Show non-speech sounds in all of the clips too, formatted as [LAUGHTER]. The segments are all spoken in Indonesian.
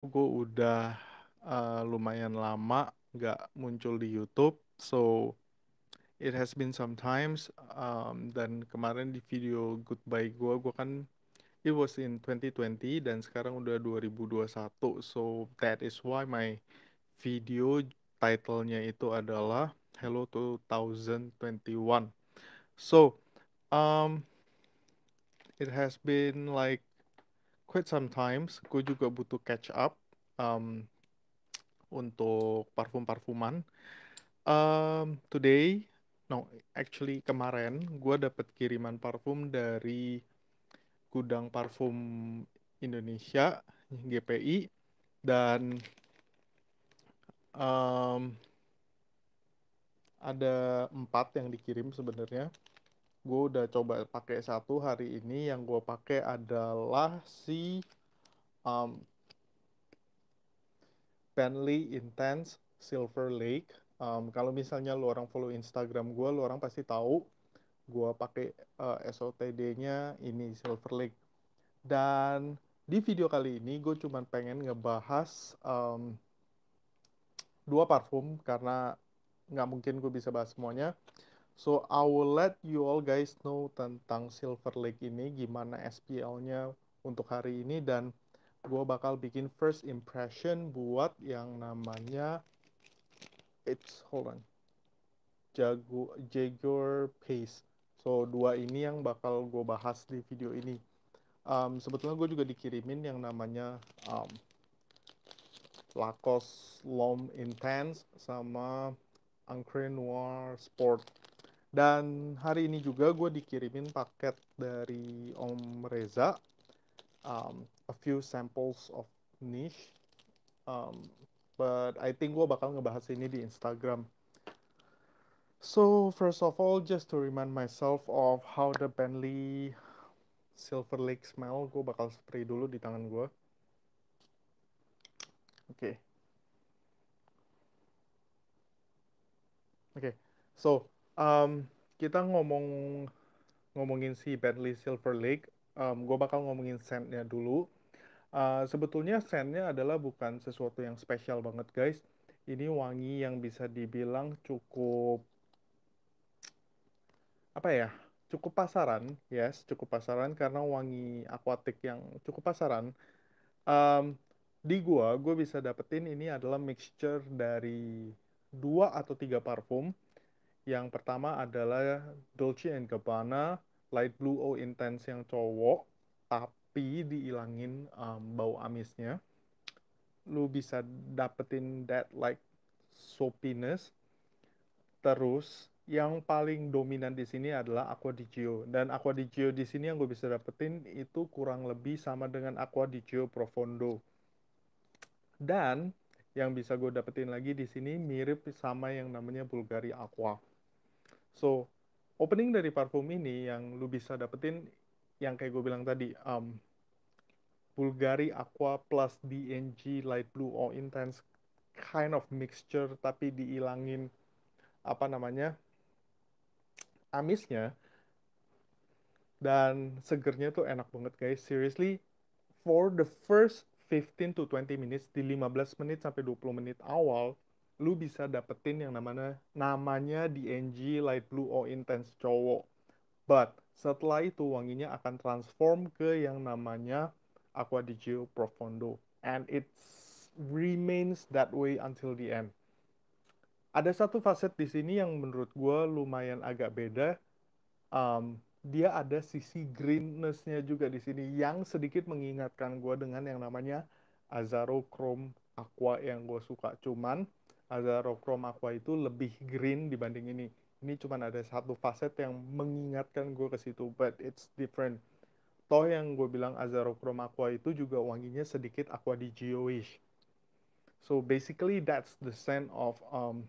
gue udah uh, lumayan lama nggak muncul di YouTube, so it has been sometimes. Um, dan kemarin di video goodbye gue, gue kan it was in 2020 dan sekarang udah 2021, so that is why my video title-nya itu adalah Hello 2021. So um, it has been like quite sometimes gue juga butuh catch up um, untuk parfum-parfuman um, today no actually kemarin gue dapet kiriman parfum dari gudang parfum Indonesia GPI dan um, ada empat yang dikirim sebenarnya gue udah coba pakai satu hari ini yang gue pakai adalah si um, Bentley Intense Silver Lake. Um, kalau misalnya lu orang follow Instagram gue, lu orang pasti tahu gue pakai uh, SOTD-nya ini Silver Lake. Dan di video kali ini gue cuman pengen ngebahas um, dua parfum karena nggak mungkin gue bisa bahas semuanya. So I will let you all guys know tentang Silver Lake ini, gimana SPL-nya untuk hari ini dan gue bakal bikin first impression buat yang namanya it's hold on jago Jaguar Pace. So dua ini yang bakal gue bahas di video ini. Um, sebetulnya gue juga dikirimin yang namanya um, Lacoste Lom Intense sama Ancre Noir Sport dan hari ini juga gue dikirimin paket dari Om Reza, um, a few samples of niche. Um, but I think gue bakal ngebahas ini di Instagram. So first of all, just to remind myself of how the Bentley Silver Lake smell, gue bakal spray dulu di tangan gue. Oke. Okay. Oke. Okay. So, um, kita ngomong ngomongin si Bentley Silver Lake, um, gue bakal ngomongin scentnya dulu. Uh, sebetulnya scentnya adalah bukan sesuatu yang spesial banget guys. Ini wangi yang bisa dibilang cukup apa ya? Cukup pasaran, yes, cukup pasaran karena wangi akuatik yang cukup pasaran. Um, di gua, gue bisa dapetin ini adalah mixture dari dua atau tiga parfum yang pertama adalah Dolce and Gabbana Light Blue O oh, Intense yang cowok, tapi diilangin um, bau amisnya. Lu bisa dapetin that like soapiness. Terus yang paling dominan di sini adalah Aqua di Gio dan Aqua di Gio di sini yang gue bisa dapetin itu kurang lebih sama dengan Aqua di Gio Profondo. Dan yang bisa gue dapetin lagi di sini mirip sama yang namanya Bulgari Aqua. So, opening dari parfum ini yang lu bisa dapetin yang kayak gue bilang tadi, um, Bulgari Aqua plus DNG Light Blue All Intense kind of mixture tapi diilangin apa namanya amisnya dan segernya tuh enak banget guys seriously for the first 15 to 20 minutes di 15 menit sampai 20 menit awal lu bisa dapetin yang namanya namanya DNG light blue O intense cowok. But setelah itu wanginya akan transform ke yang namanya Aqua di Geo Profondo and it remains that way until the end. Ada satu facet di sini yang menurut gue lumayan agak beda. Um, dia ada sisi greennessnya juga di sini yang sedikit mengingatkan gue dengan yang namanya Azaro Chrome Aqua yang gue suka. Cuman Azarochrom Aqua itu lebih green dibanding ini. Ini cuma ada satu facet yang mengingatkan gue ke situ, but it's different. Toh yang gue bilang Azarochrom Aqua itu juga wanginya sedikit Aqua di Geo-ish. So basically that's the scent of um,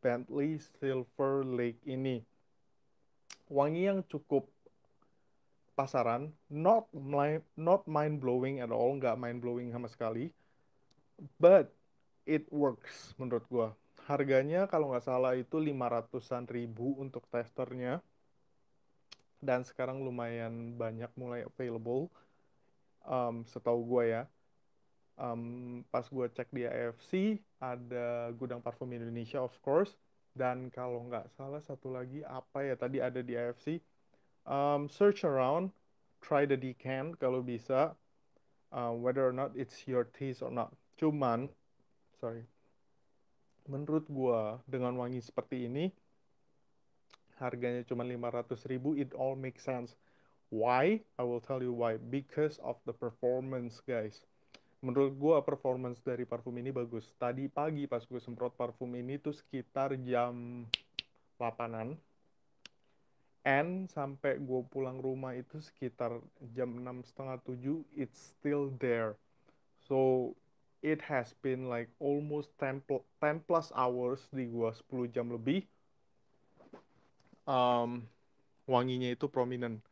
Bentley Silver Lake ini. Wangi yang cukup pasaran, not mind, not mind blowing at all, nggak mind blowing sama sekali. But it works menurut gua. Harganya kalau nggak salah itu 500-an ribu untuk testernya. Dan sekarang lumayan banyak mulai available. Um, setahu gua ya. Um, pas gua cek di AFC ada gudang parfum Indonesia of course dan kalau nggak salah satu lagi apa ya tadi ada di AFC um, search around try the decant kalau bisa uh, whether or not it's your taste or not cuman sorry menurut gua dengan wangi seperti ini harganya cuma 500 ribu it all makes sense why I will tell you why because of the performance guys menurut gua performance dari parfum ini bagus tadi pagi pas gue semprot parfum ini tuh sekitar jam 8an and sampai gue pulang rumah itu sekitar jam enam setengah tujuh it's still there so it has been like almost 10, plus hours di gua 10 jam lebih um, wanginya itu prominent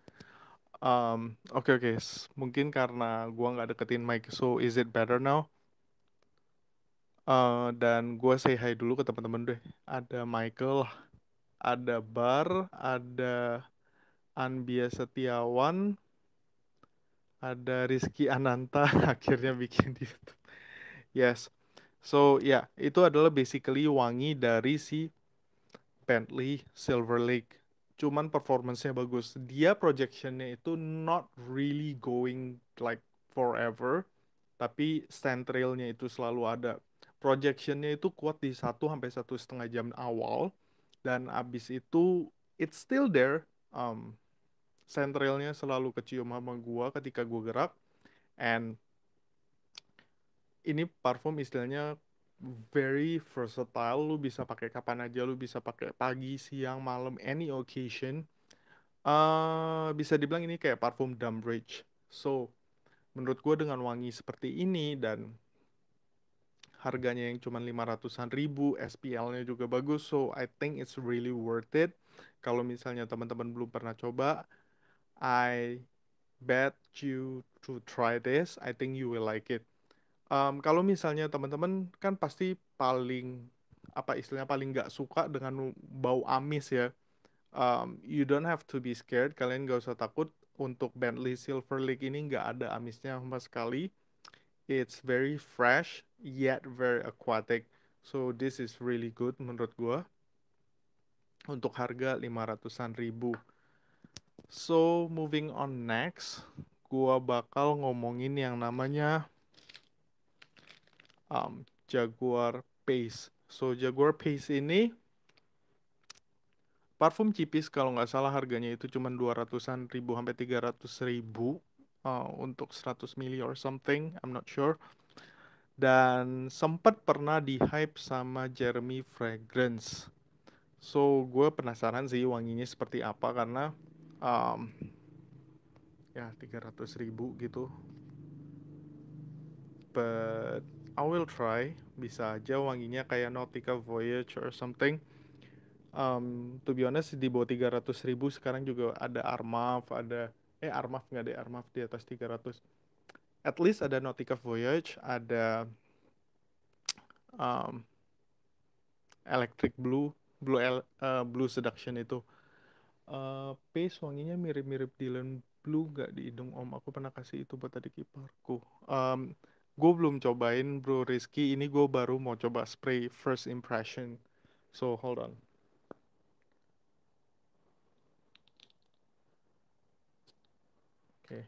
um, oke okay, oke okay. mungkin karena gua nggak deketin mic so is it better now uh, dan gue say hi dulu ke teman-teman deh ada Michael ada Bar ada Anbia Setiawan ada Rizky Ananta [LAUGHS] akhirnya bikin di YouTube Yes. So, ya, yeah, itu adalah basically wangi dari si Bentley Silver Lake. Cuman performance-nya bagus. Dia projection-nya itu not really going like forever, tapi centrailnya nya itu selalu ada. Projection-nya itu kuat di satu sampai satu setengah jam awal dan abis itu it's still there. Um, stand selalu kecium sama gua ketika gua gerak and ini parfum istilahnya very versatile. Lu bisa pakai kapan aja, lu bisa pakai pagi, siang, malam, any occasion. Uh, bisa dibilang ini kayak parfum Dumbridge. So, menurut gue dengan wangi seperti ini dan harganya yang cuma 500-an ribu, SPL-nya juga bagus, so I think it's really worth it. Kalau misalnya teman-teman belum pernah coba, I bet you to try this. I think you will like it um, kalau misalnya teman-teman kan pasti paling apa istilahnya paling nggak suka dengan bau amis ya. Um, you don't have to be scared. Kalian nggak usah takut untuk Bentley Silver Lake ini nggak ada amisnya sama sekali. It's very fresh yet very aquatic. So this is really good menurut gua. Untuk harga 500-an ribu. So moving on next, gua bakal ngomongin yang namanya um, Jaguar Pace. So Jaguar Pace ini parfum cipis kalau nggak salah harganya itu cuma 200-an ribu sampai 300 ribu uh, untuk 100 mili or something, I'm not sure. Dan sempat pernah di-hype sama Jeremy Fragrance. So, gue penasaran sih wanginya seperti apa karena um, ya 300 ribu gitu. But I will try bisa aja wanginya kayak Nautica Voyage or something um, to be honest di bawah 300 ribu sekarang juga ada Armaf ada eh Armaf nggak ada Armaf di atas 300 at least ada Nautica Voyage ada um, Electric Blue Blue El, uh, Blue Seduction itu uh, Pace wanginya mirip-mirip Dylan Blue nggak di hidung om aku pernah kasih itu buat adik iparku um, gue belum cobain bro Rizky ini gue baru mau coba spray first impression so hold on Oke.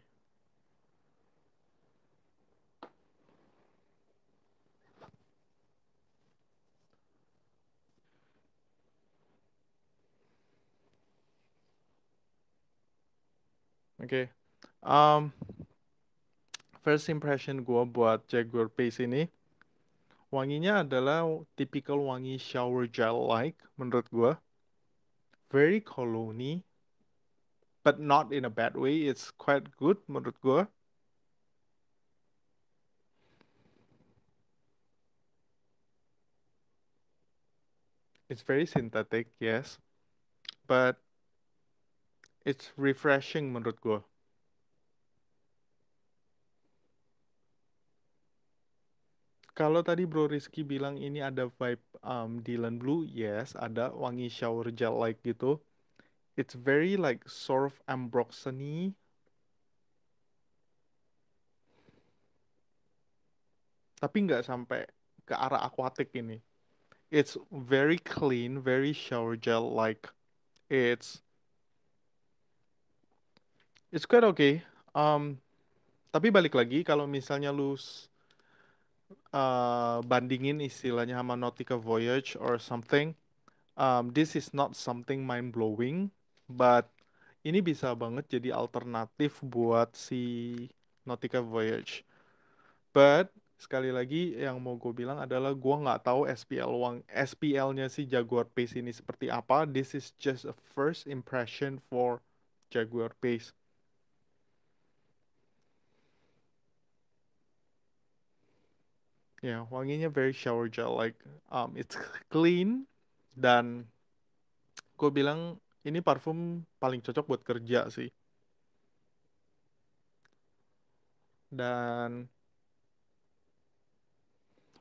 Okay. Oke. Um, first impression gue buat Jaguar Pace ini wanginya adalah typical wangi shower gel like menurut gue very cologne but not in a bad way it's quite good menurut gue it's very synthetic yes but it's refreshing menurut gue Kalau tadi Bro Rizky bilang ini ada vibe um, Dylan Blue, yes, ada wangi shower gel like gitu. It's very like surf Ambroxany. Tapi nggak sampai ke arah aquatic ini. It's very clean, very shower gel like. It's it's quite okay. Um, tapi balik lagi kalau misalnya lu Uh, bandingin istilahnya sama Nautica Voyage or something, um, this is not something mind blowing, but ini bisa banget jadi alternatif buat si Nautica Voyage. But sekali lagi yang mau gue bilang adalah gue nggak tahu SPL uang SPL-nya si Jaguar Pace ini seperti apa. This is just a first impression for Jaguar Pace. ya yeah, wanginya very shower gel like um it's [LAUGHS] clean dan gue bilang ini parfum paling cocok buat kerja sih dan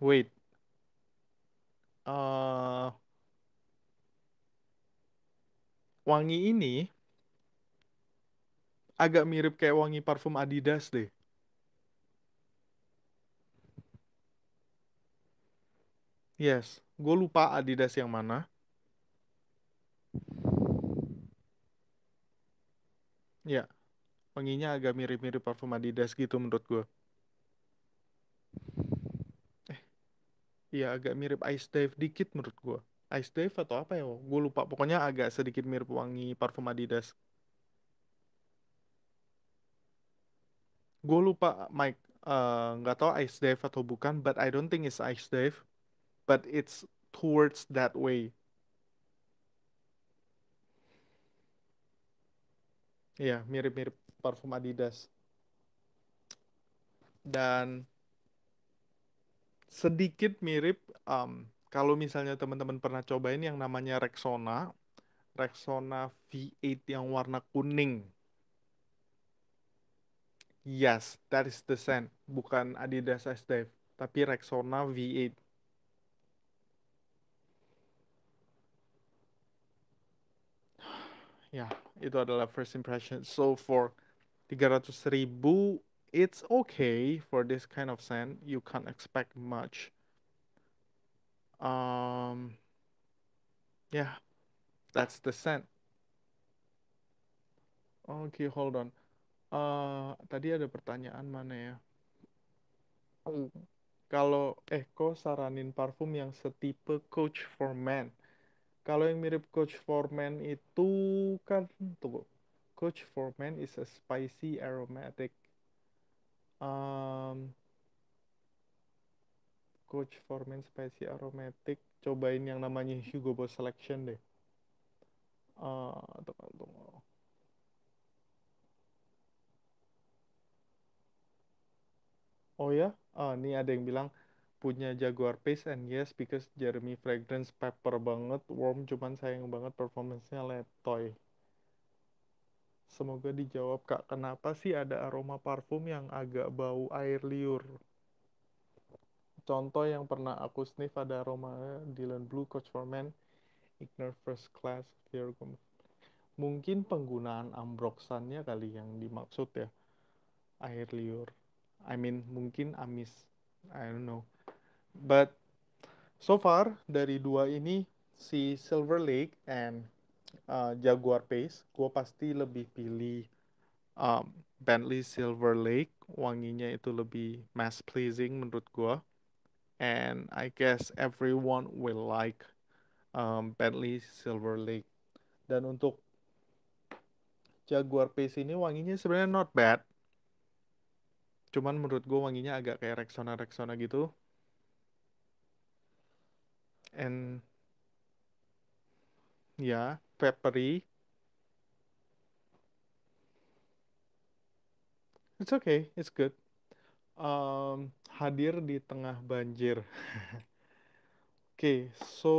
wait uh, wangi ini agak mirip kayak wangi parfum Adidas deh Yes, gue lupa Adidas yang mana. Ya, wanginya agak mirip-mirip parfum Adidas gitu menurut gue. Eh, iya agak mirip Ice Dave dikit menurut gue. Ice Dave atau apa ya? Gue lupa. Pokoknya agak sedikit mirip wangi parfum Adidas. Gue lupa, Mike. Uh, tau tau Ice Dave atau bukan, but I don't think it's Ice Dave but it's towards that way. Iya, mirip-mirip parfum Adidas. Dan sedikit mirip um, kalau misalnya teman-teman pernah cobain yang namanya Rexona, Rexona V8 yang warna kuning. Yes, that is the scent, bukan Adidas S tapi Rexona V8 ya itu adalah first impression so for 300 ribu it's okay for this kind of scent you can't expect much um yeah that's the scent oke okay, hold on uh, tadi ada pertanyaan mana ya hmm. kalau Eko eh, saranin parfum yang setipe coach for men kalau yang mirip Coach Foreman itu kan tunggu. Coach Foreman is a spicy aromatic. Um, Coach Foreman spicy aromatic. Cobain yang namanya Hugo Boss Selection deh. Uh, tunggu, tunggu. Oh ya, uh, ah, ini ada yang bilang punya Jaguar Pace and yes because Jeremy Fragrance pepper banget warm cuman sayang banget performancenya letoy semoga dijawab kak kenapa sih ada aroma parfum yang agak bau air liur contoh yang pernah aku sniff ada aroma Dylan Blue Coach for Men Ignore First Class Virgo mungkin penggunaan ambroxannya kali yang dimaksud ya air liur I mean mungkin amis I don't know But so far dari dua ini si Silver Lake and uh, Jaguar Pace, gue pasti lebih pilih um, Bentley Silver Lake. Wanginya itu lebih mass pleasing menurut gue. And I guess everyone will like um, Bentley Silver Lake. Dan untuk Jaguar Pace ini wanginya sebenarnya not bad. Cuman menurut gue wanginya agak kayak Rexona-Rexona gitu and yeah, peppery. It's okay, it's good. Um, hadir di tengah banjir. Oke, [LAUGHS] okay, so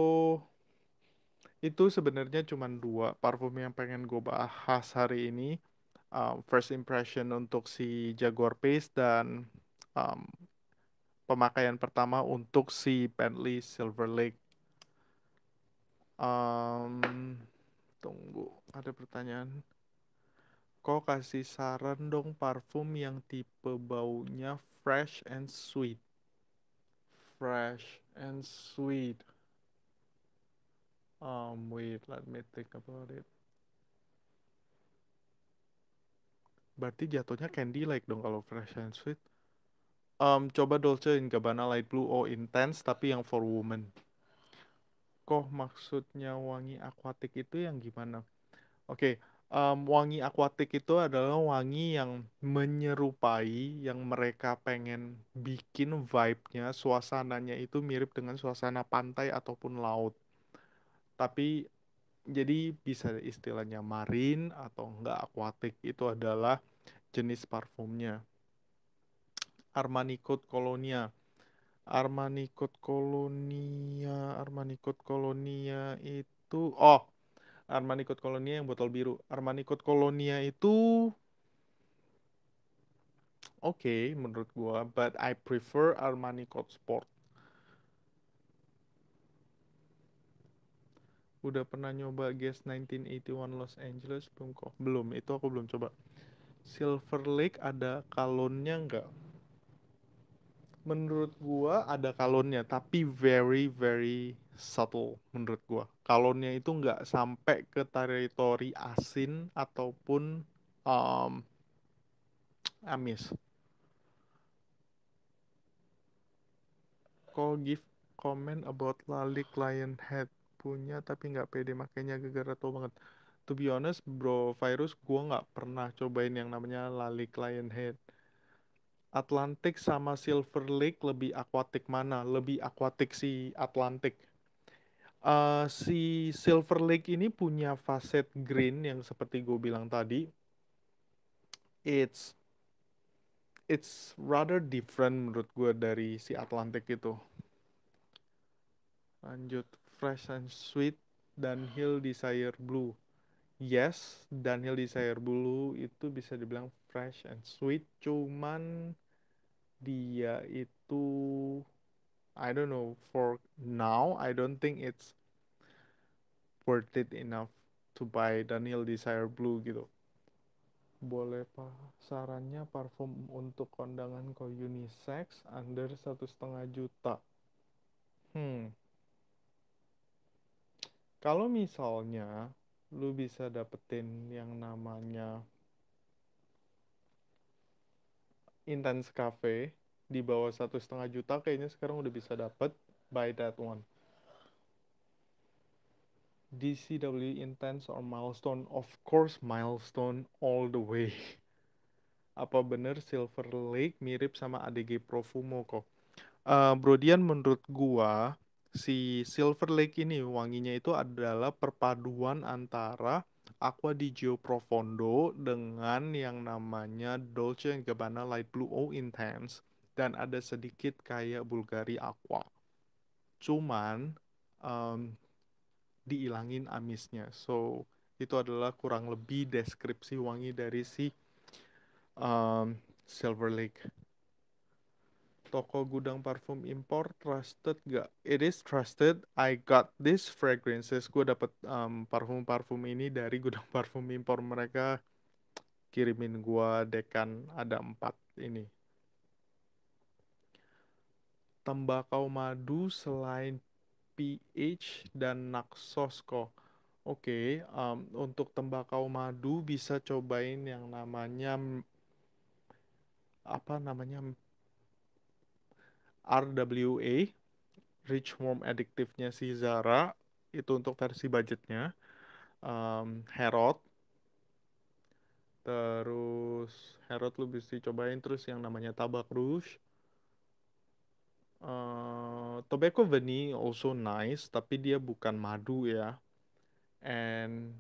itu sebenarnya cuma dua parfum yang pengen gue bahas hari ini. Um, first impression untuk si Jaguar Pace dan um, pemakaian pertama untuk si Bentley Silver Lake. Um, tunggu, ada pertanyaan. Kok kasih saran dong parfum yang tipe baunya fresh and sweet. Fresh and sweet. Um, wait, let me think about it. Berarti jatuhnya candy like dong kalau fresh and sweet. Um, coba Dolce Gabbana Light Blue Oh Intense tapi yang for woman kok maksudnya wangi akuatik itu yang gimana? Oke, okay. um, wangi akuatik itu adalah wangi yang menyerupai yang mereka pengen bikin vibe-nya, suasananya itu mirip dengan suasana pantai ataupun laut. Tapi jadi bisa istilahnya marin atau enggak akuatik itu adalah jenis parfumnya. Armani Code Colonia Armani Code Kolonia, Armani Code Kolonia itu oh, Armani Code Kolonia yang botol biru. Armani Code Kolonia itu oke okay, menurut gua, but I prefer Armani Code Sport. Udah pernah nyoba Guess 1981 Los Angeles belum kok? Belum, itu aku belum coba. Silver Lake ada kalonnya nggak? menurut gua ada kalonnya tapi very very subtle menurut gua kalonnya itu nggak sampai ke teritori asin ataupun um, amis kok give comment about lali client head punya tapi nggak pede makanya gegara tuh banget to be honest bro virus gua nggak pernah cobain yang namanya lali client head Atlantik sama Silver Lake lebih akuatik mana? Lebih akuatik si Atlantik. Uh, si Silver Lake ini punya facet green yang seperti gue bilang tadi. It's it's rather different menurut gue dari si Atlantik itu. Lanjut, fresh and sweet dan hill desire blue. Yes, Daniel Desire Bulu itu bisa dibilang fresh and sweet, cuman dia itu I don't know for now I don't think it's worth it enough to buy Daniel Desire Blue gitu. Boleh pak sarannya parfum untuk kondangan ke unisex under satu setengah juta. Hmm. Kalau misalnya lu bisa dapetin yang namanya intense cafe di bawah satu setengah juta kayaknya sekarang udah bisa dapet by that one DCW intense or milestone of course milestone all the way [LAUGHS] apa bener Silver Lake mirip sama ADG Profumo kok uh, Brodian menurut gua si Silver Lake ini wanginya itu adalah perpaduan antara Aqua di Gio Profondo dengan yang namanya Dolce Gabbana Light Blue O Intense dan ada sedikit kayak Bulgari Aqua. Cuman um, diilangin amisnya. So itu adalah kurang lebih deskripsi wangi dari si um, Silver Lake toko gudang parfum impor trusted gak? It is trusted. I got this fragrances. Gue dapet um, parfum-parfum ini dari gudang [LAUGHS] parfum impor mereka kirimin gue dekan ada empat ini. Tembakau madu selain pH dan naksosko. Oke, okay, um, untuk tembakau madu bisa cobain yang namanya apa namanya RWA Rich Warm Addictive-nya si Zara itu untuk versi budgetnya um, Herod terus Herod lu bisa cobain terus yang namanya Tabak Rouge uh, Tobacco Veni also nice tapi dia bukan madu ya and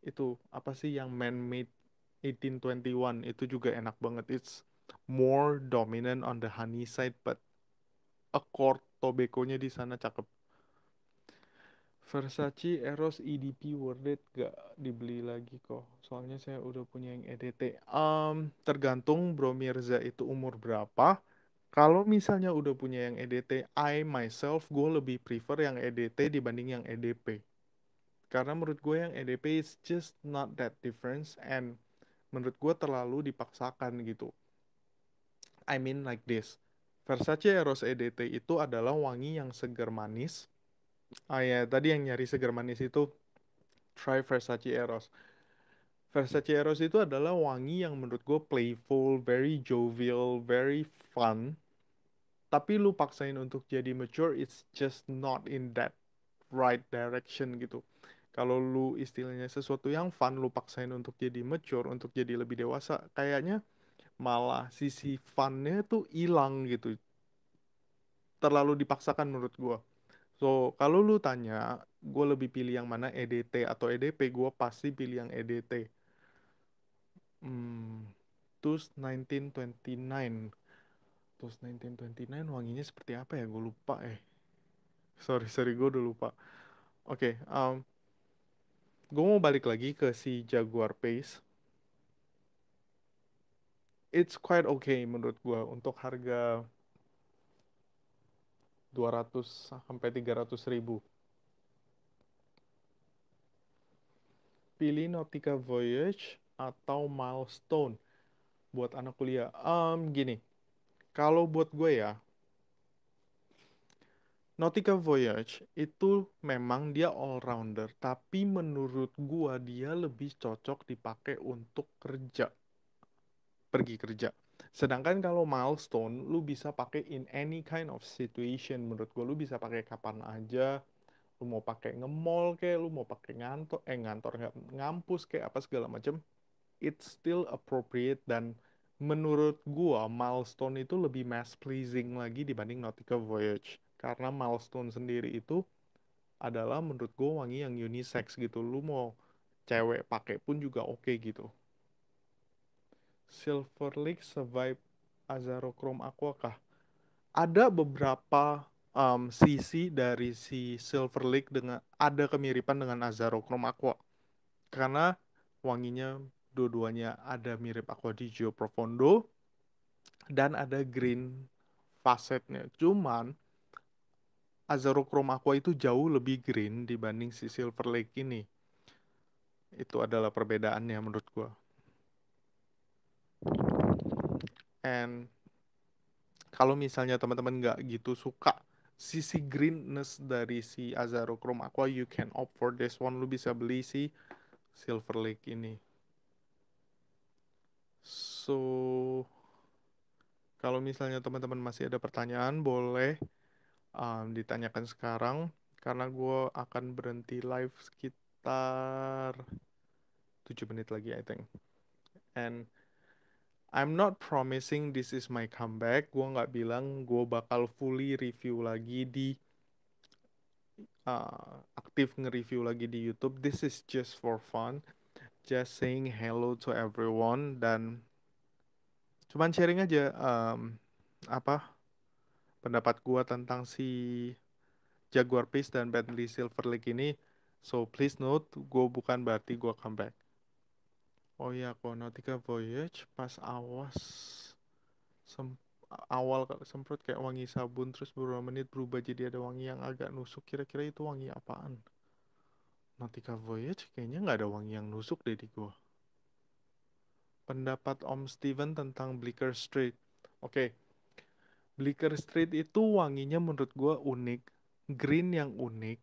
itu apa sih yang man-made 1821 itu juga enak banget it's more dominant on the honey side but Accord tobacco di sana cakep. Versace Eros EDP worth it gak dibeli lagi kok. Soalnya saya udah punya yang EDT. Um, tergantung Bro Mirza itu umur berapa. Kalau misalnya udah punya yang EDT, I myself gue lebih prefer yang EDT dibanding yang EDP. Karena menurut gue yang EDP is just not that difference and menurut gue terlalu dipaksakan gitu. I mean like this Versace Eros EDT itu adalah wangi yang segar manis. Ah ya, tadi yang nyari segar manis itu try Versace Eros. Versace Eros itu adalah wangi yang menurut gue playful, very jovial, very fun. Tapi lu paksain untuk jadi mature, it's just not in that right direction gitu. Kalau lu istilahnya sesuatu yang fun, lu paksain untuk jadi mature, untuk jadi lebih dewasa, kayaknya malah sisi funnya tuh hilang gitu terlalu dipaksakan menurut gue so kalau lu tanya gue lebih pilih yang mana EDT atau EDP gue pasti pilih yang EDT hmm, Tous 1929 Tus 1929 wanginya seperti apa ya gue lupa eh sorry sorry gue udah lupa oke okay, um, gue mau balik lagi ke si Jaguar Pace it's quite okay menurut gua untuk harga 200 sampai 300 ribu. Pilih Nautica Voyage atau Milestone buat anak kuliah. Um, gini, kalau buat gue ya, Nautica Voyage itu memang dia all rounder, tapi menurut gue dia lebih cocok dipakai untuk kerja pergi kerja. Sedangkan kalau milestone, lu bisa pakai in any kind of situation. Menurut gue, lu bisa pakai kapan aja. Lu mau pakai nge-mall kayak, lu mau pakai ngantor, eh ngantor nggak ngampus kayak apa segala macam. It's still appropriate dan menurut gua milestone itu lebih mass pleasing lagi dibanding Nautica Voyage. Karena milestone sendiri itu adalah menurut gue wangi yang unisex gitu. Lu mau cewek pakai pun juga oke okay gitu. Silver Lake Survive Azarochrom Aqua kah? Ada beberapa um, sisi dari si Silver Lake dengan ada kemiripan dengan Azarochrom Aqua karena wanginya dua-duanya ada mirip Aqua di Geo Profondo dan ada green facetnya cuman Azarochrom Aqua itu jauh lebih green dibanding si Silver Lake ini itu adalah perbedaannya menurut gua and kalau misalnya teman-teman nggak gitu suka sisi greenness dari si Azaro Chrome Aqua you can opt for this one lu bisa beli si Silver Lake ini so kalau misalnya teman-teman masih ada pertanyaan boleh um, ditanyakan sekarang karena gue akan berhenti live sekitar 7 menit lagi I think and I'm not promising this is my comeback. Gue nggak bilang gue bakal fully review lagi di uh, aktif nge-review lagi di YouTube. This is just for fun. Just saying hello to everyone dan cuman sharing aja um, apa pendapat gue tentang si Jaguar Peace dan Bentley Silver Lake ini. So please note, gue bukan berarti gue comeback. Oh iya Konotiga Voyage pas awas sem awal semprot kayak wangi sabun terus beberapa menit berubah jadi ada wangi yang agak nusuk kira-kira itu wangi apaan? Nautica Voyage kayaknya nggak ada wangi yang nusuk deh di gua. Pendapat Om Steven tentang Bleecker Street. Oke. Okay. Bleecker Street itu wanginya menurut gua unik, green yang unik,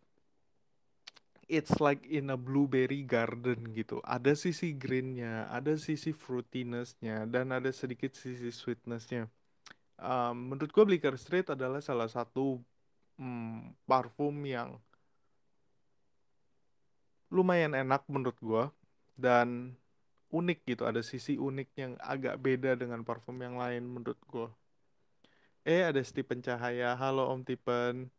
it's like in a blueberry garden gitu. Ada sisi greennya, ada sisi fruitinessnya, dan ada sedikit sisi sweetnessnya. Um, menurut gue Blicker Street adalah salah satu um, parfum yang lumayan enak menurut gue dan unik gitu. Ada sisi unik yang agak beda dengan parfum yang lain menurut gue. Eh ada Stephen Cahaya, halo Om Tipen.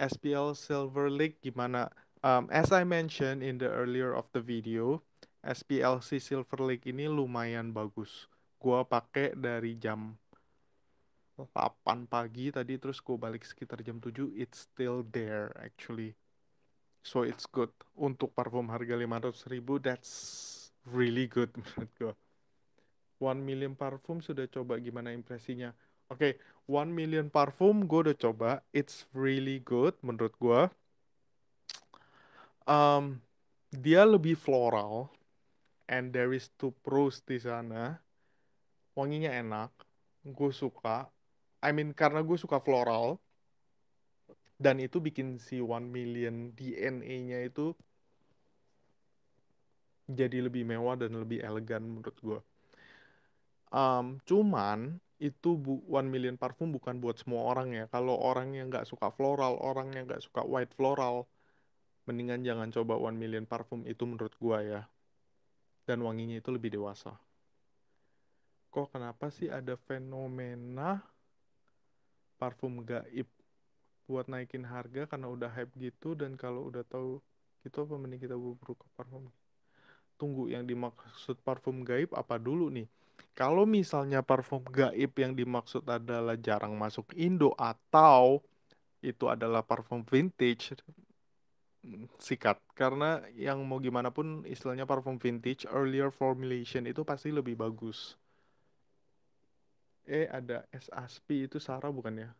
SPL Silver League gimana? Um, as I mentioned in the earlier of the video, SPLC Silver League ini lumayan bagus. Gua pakai dari jam 8 pagi tadi terus gue balik sekitar jam 7 it's still there actually so it's good untuk parfum harga 500 ribu that's really good [LAUGHS] menurut gue One million parfum sudah coba gimana impresinya Oke, One Million Parfum gue udah coba. It's really good menurut gue. Um, dia lebih floral and there is two pros di sana. Wanginya enak, gue suka. I mean karena gue suka floral dan itu bikin si One Million DNA-nya itu jadi lebih mewah dan lebih elegan menurut gue. Um, cuman itu bu one million parfum bukan buat semua orang ya kalau orang yang nggak suka floral orang yang nggak suka white floral mendingan jangan coba one million parfum itu menurut gua ya dan wanginya itu lebih dewasa kok kenapa sih ada fenomena parfum gaib buat naikin harga karena udah hype gitu dan kalau udah tahu gitu apa mending kita buru ke parfum tunggu yang dimaksud parfum gaib apa dulu nih kalau misalnya parfum gaib yang dimaksud adalah jarang masuk Indo atau itu adalah parfum vintage, hmm, sikat. Karena yang mau gimana pun istilahnya parfum vintage, earlier formulation itu pasti lebih bagus. Eh ada S. P itu Sarah bukan ya?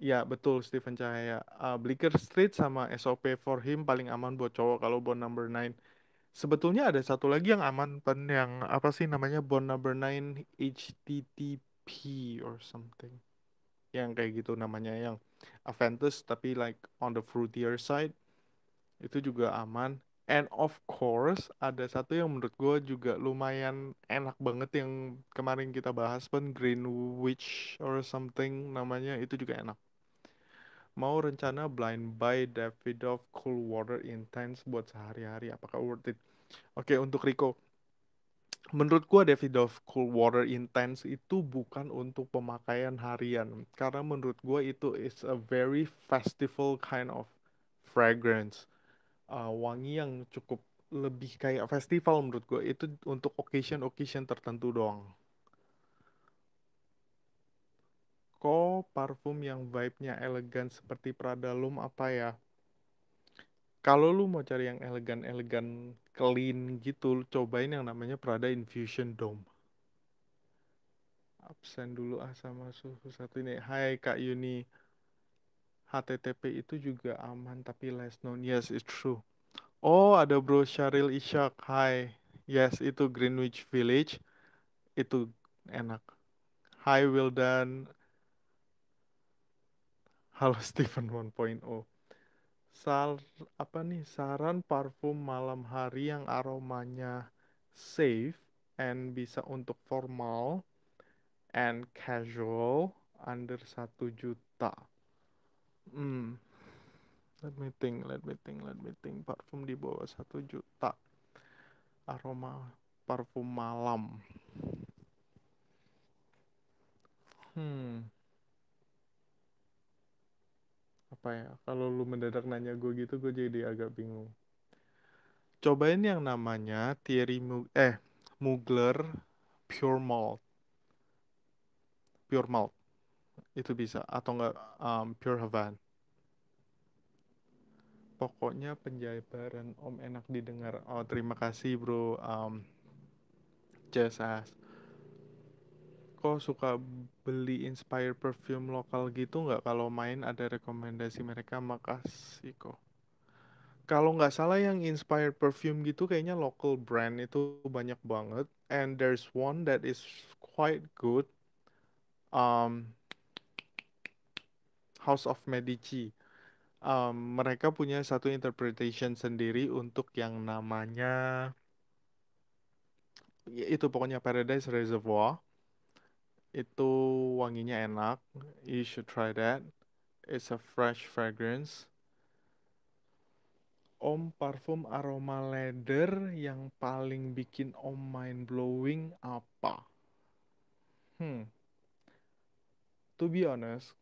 Ya betul Stephen Cahaya. Uh, ah, Blicker Street sama SOP for him paling aman buat cowok kalau buat number 9 Sebetulnya ada satu lagi yang aman pen yang apa sih namanya bond number 9 HTTP or something. Yang kayak gitu namanya yang Aventus tapi like on the fruitier side. Itu juga aman. And of course ada satu yang menurut gue juga lumayan enak banget yang kemarin kita bahas pun Greenwich or something namanya itu juga enak mau rencana blind buy Davidoff Cool Water Intense buat sehari-hari apakah worth it? Oke, untuk Rico. Menurut gua Davidoff Cool Water Intense itu bukan untuk pemakaian harian karena menurut gua itu is a very festival kind of fragrance. Uh, wangi yang cukup lebih kayak festival menurut gue itu untuk occasion occasion tertentu doang ko parfum yang vibe-nya elegan seperti Prada Lum apa ya? Kalau lu mau cari yang elegan-elegan clean gitu, cobain yang namanya Prada Infusion Dome. Absen dulu ah sama suhu satu ini. Hai Kak Yuni. HTTP itu juga aman tapi less known. Yes, it's true. Oh, ada Bro Syaril Ishak. Hai. Yes, itu Greenwich Village. Itu enak. Hai Wildan. Halo Steven 1.0. Sal apa nih saran parfum malam hari yang aromanya safe and bisa untuk formal and casual under 1 juta. Hmm. Let me think, let me think, let me think. Parfum di bawah 1 juta. Aroma parfum malam. Hmm apa ya kalau lu mendadak nanya gue gitu gue jadi agak bingung cobain yang namanya Thierry Mug eh Mugler Pure Malt Pure Malt itu bisa atau enggak um, Pure Havan pokoknya penjabaran om enak didengar oh terima kasih bro um, Jasas kok suka beli inspire perfume lokal gitu nggak? Kalau main ada rekomendasi mereka makasih kok. Kalau nggak salah yang inspire perfume gitu kayaknya local brand itu banyak banget. And there's one that is quite good. Um, House of Medici. Um, mereka punya satu interpretation sendiri untuk yang namanya ya itu pokoknya Paradise Reservoir itu wanginya enak. You should try that. It's a fresh fragrance. Om parfum aroma leather yang paling bikin Om mind blowing apa? Hmm. To be honest,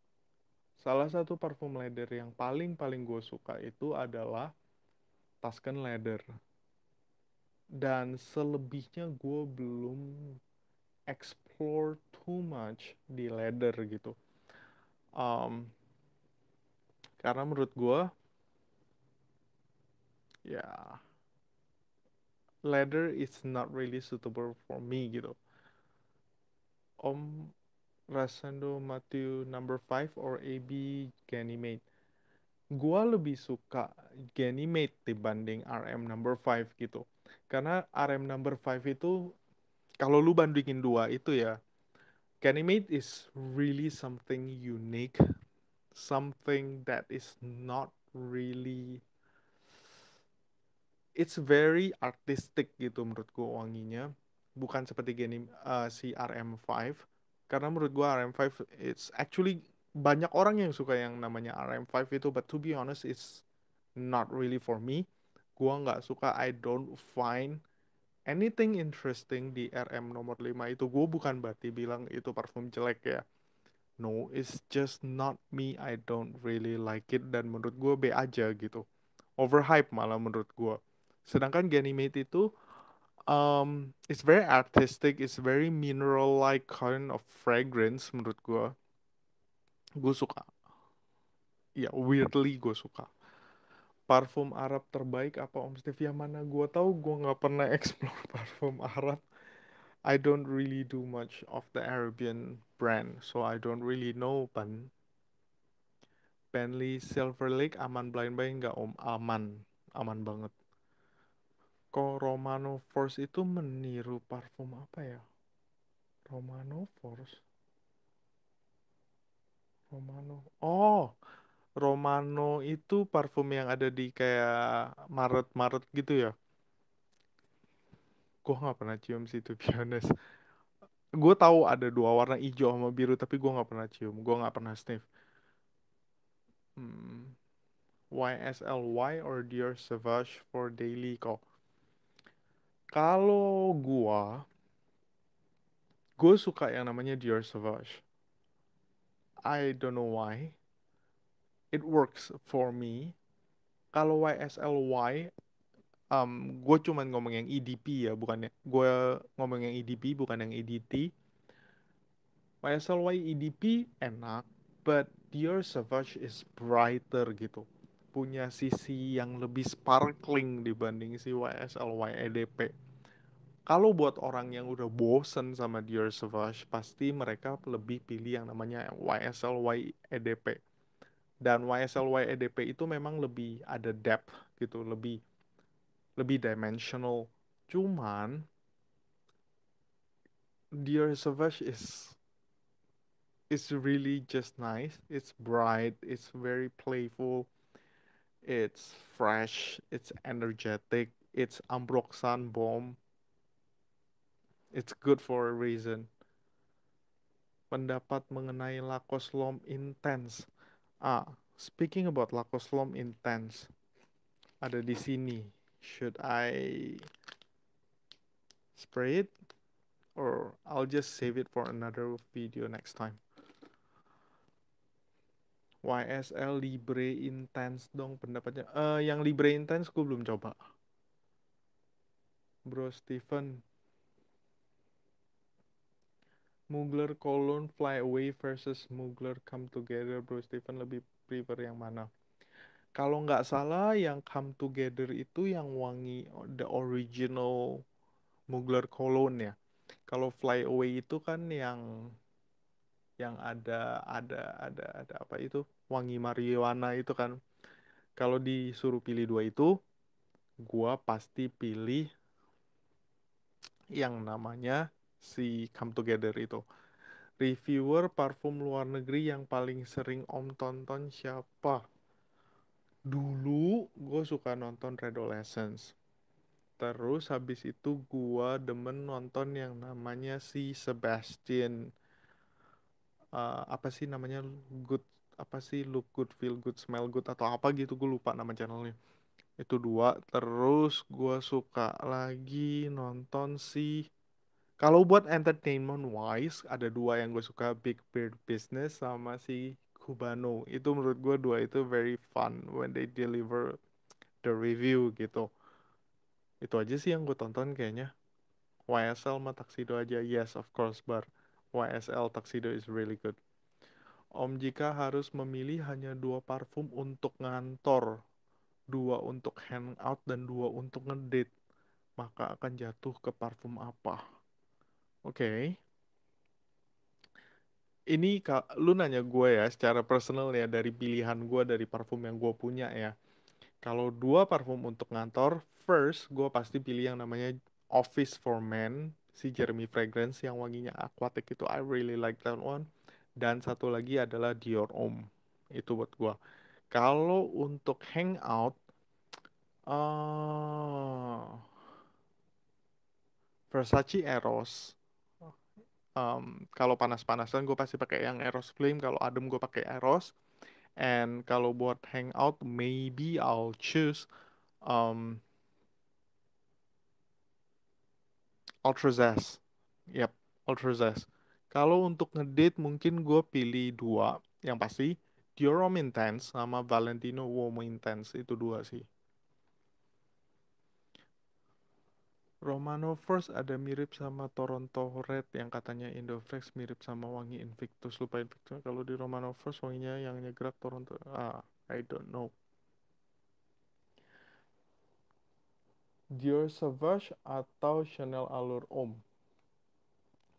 salah satu parfum leather yang paling-paling gue suka itu adalah Tuscan Leather. Dan selebihnya gue belum explore too much di ladder gitu um, karena menurut gue ya ladder is not really suitable for me gitu Om Rasando Matthew number Five or AB Ganymede Gua lebih suka Ganymede dibanding RM number Five gitu karena RM number Five itu kalau lu bandingin dua itu ya Ganymede is really something unique something that is not really it's very artistic gitu menurut gua wanginya bukan seperti gini uh, eh, si RM5 karena menurut gua RM5 it's actually banyak orang yang suka yang namanya RM5 itu but to be honest it's not really for me Gua nggak suka I don't find anything interesting di RM nomor 5 itu gue bukan berarti bilang itu parfum jelek ya no it's just not me I don't really like it dan menurut gue B aja gitu overhype malah menurut gue sedangkan Ganymede itu um, it's very artistic it's very mineral like kind of fragrance menurut gue gue suka ya weirdly gue suka parfum Arab terbaik apa Om Steve yang mana gue tahu gue nggak pernah [LAUGHS] explore parfum Arab I don't really do much of the Arabian brand so I don't really know pan Bentley Silver Lake aman blind buy nggak Om aman aman banget kok Romano Force itu meniru parfum apa ya Romano Force Romano oh Romano itu parfum yang ada di kayak Maret-Maret gitu ya. Gue gak pernah cium sih itu, Pianes. Gue tahu ada dua warna hijau sama biru tapi gue gak pernah cium. Gue gak pernah sniff. Hmm. YSLY or Dior Savage for Daily kok. Kalau gua, gue suka yang namanya Dior Sauvage. I don't know why it works for me kalau YSLY um, gue cuman ngomong yang EDP ya bukannya gue ngomong yang EDP bukan yang EDT YSLY EDP enak but Dior Savage is brighter gitu punya sisi yang lebih sparkling dibanding si YSLY EDP kalau buat orang yang udah bosen sama Dior Savage pasti mereka lebih pilih yang namanya YSLY EDP dan YSL YEDP itu memang lebih ada depth gitu lebih lebih dimensional cuman Dear Savage is it's really just nice it's bright it's very playful it's fresh it's energetic it's ambroxan bomb it's good for a reason pendapat mengenai Lakoslom intense Ah, speaking about Lakoslom Intense. Ada di sini. Should I spray it? Or I'll just save it for another video next time. YSL Libre Intense dong pendapatnya. Uh, yang Libre Intense gue belum coba. Bro Steven, Mugler Cologne Fly Away versus Mugler Come Together Bro Stephen lebih prefer yang mana kalau nggak salah yang Come Together itu yang wangi oh, the original Mugler Cologne ya kalau Fly Away itu kan yang yang ada ada ada ada apa itu wangi marijuana itu kan kalau disuruh pilih dua itu gua pasti pilih yang namanya si Come Together itu. Reviewer parfum luar negeri yang paling sering om tonton siapa? Dulu gue suka nonton Red Adolescence. Terus habis itu gue demen nonton yang namanya si Sebastian. Uh, apa sih namanya good apa sih look good feel good smell good atau apa gitu gue lupa nama channelnya itu dua terus gue suka lagi nonton si kalau buat entertainment wise, ada dua yang gue suka, Big Bird Business sama si Kubano Itu menurut gue dua itu very fun when they deliver the review gitu. Itu aja sih yang gue tonton kayaknya. YSL sama Tuxedo aja. Yes, of course, but YSL Tuxedo is really good. Om jika harus memilih hanya dua parfum untuk ngantor, dua untuk hangout, dan dua untuk ngedate, maka akan jatuh ke parfum apa? Oke. Ini Kak, lu nanya gue ya secara personal ya dari pilihan gue dari parfum yang gue punya ya. Kalau dua parfum untuk ngantor, first gue pasti pilih yang namanya Office for Men, si Jeremy Fragrance yang wanginya aquatic itu I really like that one. Dan satu lagi adalah Dior Homme. Itu buat gue. Kalau untuk hangout, uh, Versace Eros um, kalau panas-panasan gue pasti pakai yang Eros Flame kalau adem gue pakai Eros and kalau buat hangout maybe I'll choose um, Ultra Zest yep Ultra Zest kalau untuk ngedate mungkin gue pilih dua yang pasti Dior Intense sama Valentino Uomo Intense itu dua sih Romano First ada mirip sama Toronto Red yang katanya Indofrex mirip sama wangi Invictus lupa Invictus kalau di Romano First wanginya yang nyegrak Toronto ah I don't know Dior Sauvage atau Chanel Allure Homme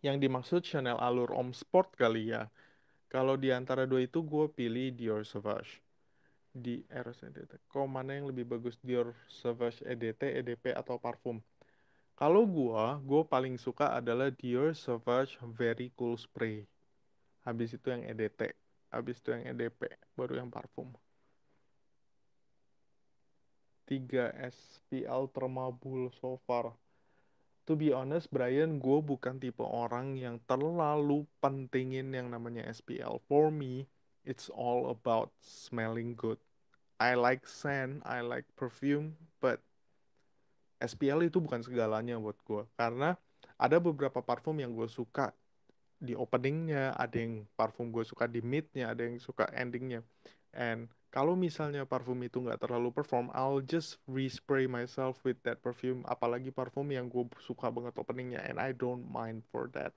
yang dimaksud Chanel Allure Homme Sport kali ya kalau di antara dua itu gue pilih Dior Sauvage di RS EDT. mana yang lebih bagus Dior Sauvage EDT, EDP atau parfum? Kalau gua, gua paling suka adalah Dior Sauvage Very Cool Spray. Habis itu yang EDT, habis itu yang EDP, baru yang parfum. 3 SPL termabul so far. To be honest, Brian, gue bukan tipe orang yang terlalu pentingin yang namanya SPL. For me, it's all about smelling good. I like scent, I like perfume, but SPL itu bukan segalanya buat gue karena ada beberapa parfum yang gue suka di openingnya ada yang parfum gue suka di midnya ada yang suka endingnya and kalau misalnya parfum itu nggak terlalu perform I'll just respray myself with that perfume apalagi parfum yang gue suka banget openingnya and I don't mind for that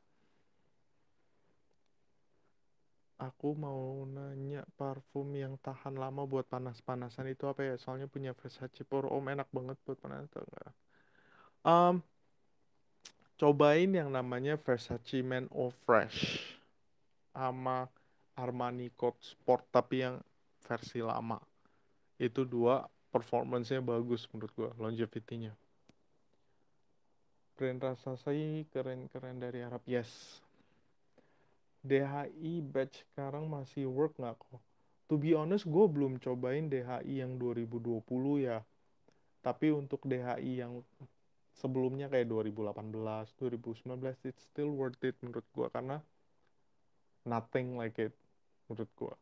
Aku mau nanya parfum yang tahan lama buat panas-panasan itu apa ya? Soalnya punya Versace Pour Homme enak banget buat panas atau enggak? Um, cobain yang namanya Versace Man O Fresh sama Armani Code Sport tapi yang versi lama. Itu dua performance-nya bagus menurut gua, longevity-nya. Brand rasa sih keren-keren dari Arab. Yes, DHI batch sekarang masih work nggak kok? To be honest, gue belum cobain DHI yang 2020 ya. Tapi untuk DHI yang sebelumnya kayak 2018, 2019, it's still worth it menurut gue. Karena nothing like it menurut gue.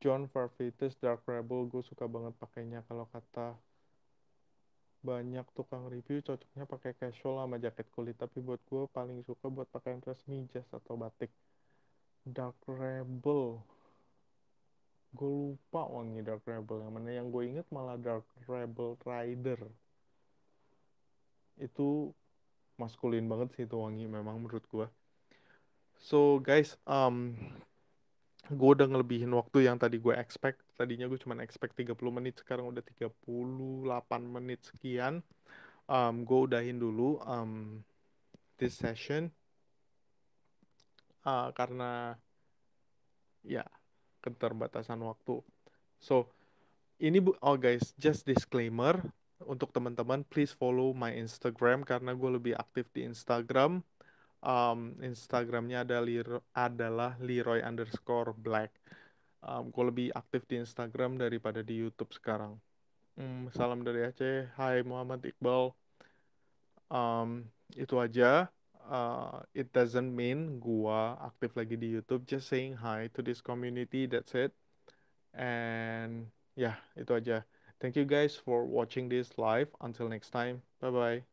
John Farfetus Dark Rebel gue suka banget pakainya kalau kata banyak tukang review cocoknya pakai casual sama jaket kulit tapi buat gue paling suka buat pakaian resmi jas atau batik Dark Rebel gue lupa wangi Dark Rebel yang mana yang gue inget malah Dark Rebel Rider itu maskulin banget sih itu wangi memang menurut gue so guys um gue udah ngelebihin waktu yang tadi gue expect tadinya gue cuma expect 30 menit sekarang udah 38 menit sekian um, gue udahin dulu um, this session uh, karena ya keterbatasan waktu so ini bu oh guys just disclaimer untuk teman-teman please follow my Instagram karena gue lebih aktif di Instagram um, Instagramnya ada Liro, adalah Leroy underscore Black. Um, gue lebih aktif di Instagram daripada di YouTube sekarang. um, salam dari Aceh. Hai Muhammad Iqbal. Um, itu aja. Uh, it doesn't mean gua aktif lagi di YouTube. Just saying hi to this community. That's it. And yeah, itu aja. Thank you guys for watching this live. Until next time. Bye bye.